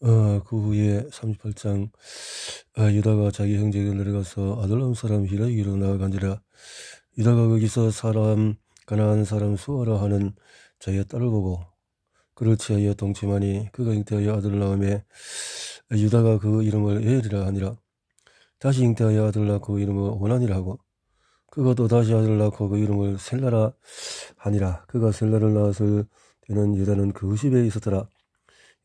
어, 그 후에 38장 아, 유다가 자기 형제에게 내려가서 아들놈 사람 히라에게로 나아간지라 유다가 거기서 사람 가난한 사람 수하라 하는 자의 딸을 보고 그렇지하여동치만이 그가 잉태하여 아들을 낳음에 유다가 그 이름을 에엘이라 하니라 다시 잉태하여 아들을 낳고 그 이름을 오난이라 하고 그가 또 다시 아들을 낳고 그 이름을 셀라라 하니라 그가 셀라를 낳았을 때는 유다는 그시에 있었더라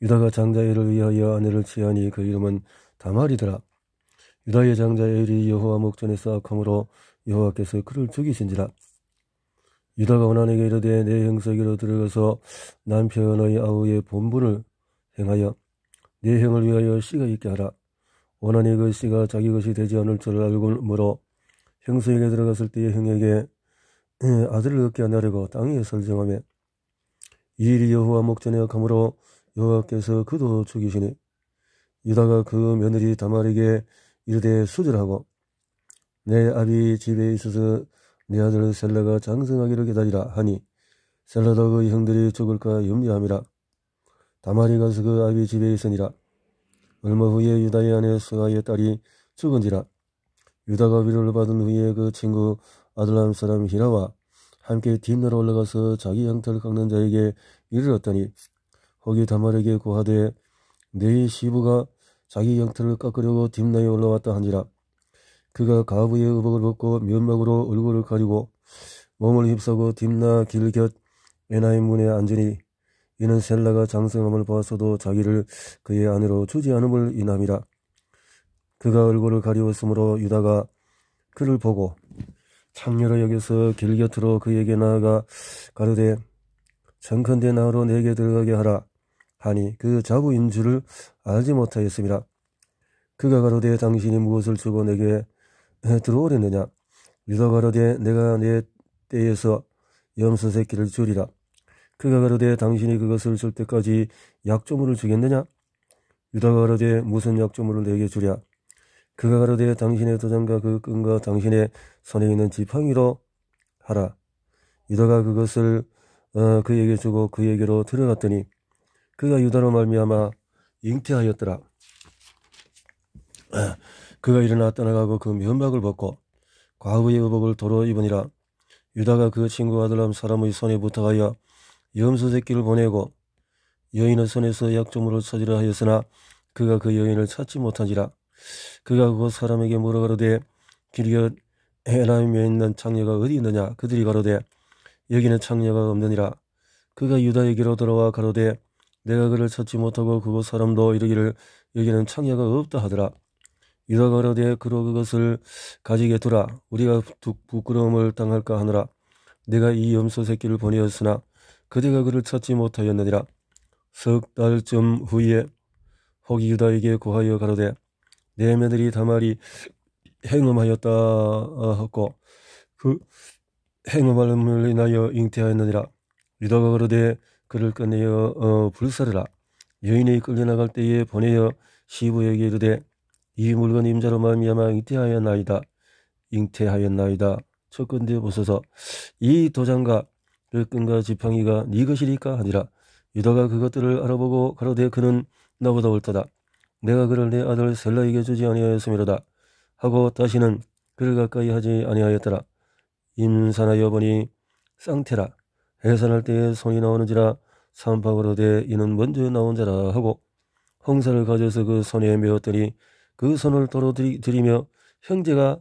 유다가 장자엘을 위하여 아내를 취하니 그 이름은 다말이더라. 유다의 장자엘이 여호와 목전에 쌓악함으로 여호와께서 그를 죽이신지라. 유다가 원한에게 이르되 내 형석이로 들어가서 남편의 아우의 본분을 행하여 내 형을 위하여 씨가 있게 하라. 원한이 그 씨가 자기 것이 되지 않을 줄을 알고 물어 형수에게 들어갔을 때에 형에게 아들을 얻게 하려고 땅 위에 설정하며 이 일이 여호와 목전에 악함으로 여호와께서 그도 죽이시니 유다가 그 며느리 다말에게 이르되 수절하고 내 아비 집에 있어서 내 아들 셀라가 장성하기를 기다리라 하니 셀라도 그 형들이 죽을까 염려함이라 다말이 가서 그 아비 집에 있으니라 얼마 후에 유다의 아내 수아의 딸이 죽은지라 유다가 위로를 받은 후에 그 친구 아들람 사람 히라와 함께 뒷으로 올라가서 자기 형태를 깎는 자에게 이르렀더니 거기 다말에게 고하되 내일 시부가 자기 영토를 깎으려고 딥나에 올라왔다 한지라 그가 가부의 의복을 벗고 면막으로 얼굴을 가리고 몸을 휩싸고 딥나 길곁 에나의 문에 앉으니 이는 셀라가 장성함을 보았어도 자기를 그의 아내로 주지 않음을 인함이라 그가 얼굴을 가리웠으므로 유다가 그를 보고 창녀를 여기서 길 곁으로 그에게 나아가 가르되 정컨대 나로 으 내게 들어가게 하라 하니 그 자부인 줄을 알지 못하였습니다. 그가 가로되 당신이 무엇을 주고 내게 들어오려느냐 유다 가로되 내가 내 때에서 염소 새끼를 주리라 그가 가로되 당신이 그것을 줄 때까지 약조물을 주겠느냐 유다 가로되 무슨 약조물을 내게 주랴 그가 가로되 당신의 도장과 그 끈과 당신의 손에 있는 지팡이로 하라 유다가 그것을 어, 그에게 주고 그에게로 들어갔더니 그가 유다로 말미암아 잉태하였더라. 그가 일어나 떠나가고 그 면박을 벗고 과부의 의복을 도로 입으니라. 유다가 그 친구 아들람 사람의 손에 부탁하여 염소 새끼를 보내고 여인의 손에서 약조물을 찾으라 하였으나 그가 그 여인을 찾지 못한지라 그가 그 사람에게 물어 가로되 길이여 에라임에 있는 창녀가 어디 있느냐 그들이 가로되 여기는 창녀가 없느니라. 그가 유다에게로 돌아와 가로되 내가 그를 찾지 못하고 그곳 사람도 이르기를 여기는 창녀가 없다 하더라. 유다가 그러되 그로 그것을 가지게 두라. 우리가 부끄러움을 당할까 하느라. 내가 이 염소 새끼를 보내었으나 그대가 그를 찾지 못하였느니라. 석 달쯤 후에 혹이 유다에게 고하여 가로되 내 며느리 다말이 행음하였다 하고 그 행음을 인하여 잉태하였느니라. 유다가 그러되 그를 끝내어 어, 불살하라. 여인의 끌려나갈 때에 보내어 시부에게 이르되 이 물건 임자로 말미암아 잉태하였나이다. 잉태하였나이다. 첫건대 보소서 이 도장과 그 끈과 지팡이가 네 것이리까 하니라. 유다가 그것들을 알아보고 가로되 그는 나보다 옳다다. 내가 그를 내 아들 셀라에게 주지 아니하였음이로다. 하고 다시는 그를 가까이 하지 아니하였더라. 임산하여 보니 쌍태라. 해산할 때에 손이 나오는지라 삼파으로되 이는 먼저 나온 자라 하고 홍사를 가져서 그 손에 메었더니 그 손을 떨어뜨리며 형제가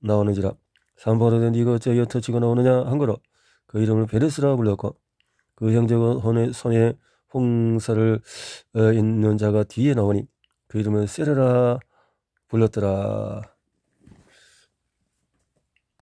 나오는지라 삼파으로되 네가 어찌여 터치고 나오느냐 한거로 그 이름을 베레스라 불렀고 그 형제가 손에, 손에 홍사를 어, 있는 자가 뒤에 나오니 그이름을 세레라 불렀더라.